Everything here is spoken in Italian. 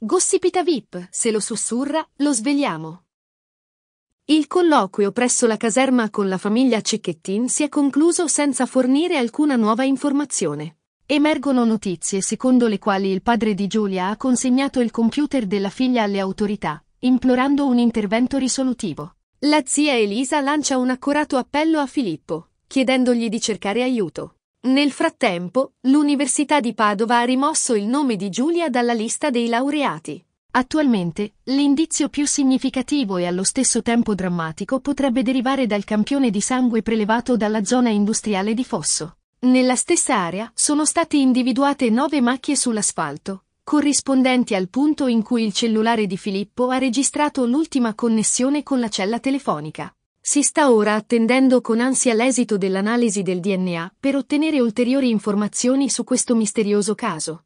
Gossipita VIP, se lo sussurra, lo svegliamo. Il colloquio presso la caserma con la famiglia Cecchettin si è concluso senza fornire alcuna nuova informazione. Emergono notizie secondo le quali il padre di Giulia ha consegnato il computer della figlia alle autorità, implorando un intervento risolutivo. La zia Elisa lancia un accorato appello a Filippo, chiedendogli di cercare aiuto. Nel frattempo, l'Università di Padova ha rimosso il nome di Giulia dalla lista dei laureati. Attualmente, l'indizio più significativo e allo stesso tempo drammatico potrebbe derivare dal campione di sangue prelevato dalla zona industriale di Fosso. Nella stessa area sono state individuate nove macchie sull'asfalto, corrispondenti al punto in cui il cellulare di Filippo ha registrato l'ultima connessione con la cella telefonica. Si sta ora attendendo con ansia l'esito dell'analisi del DNA per ottenere ulteriori informazioni su questo misterioso caso.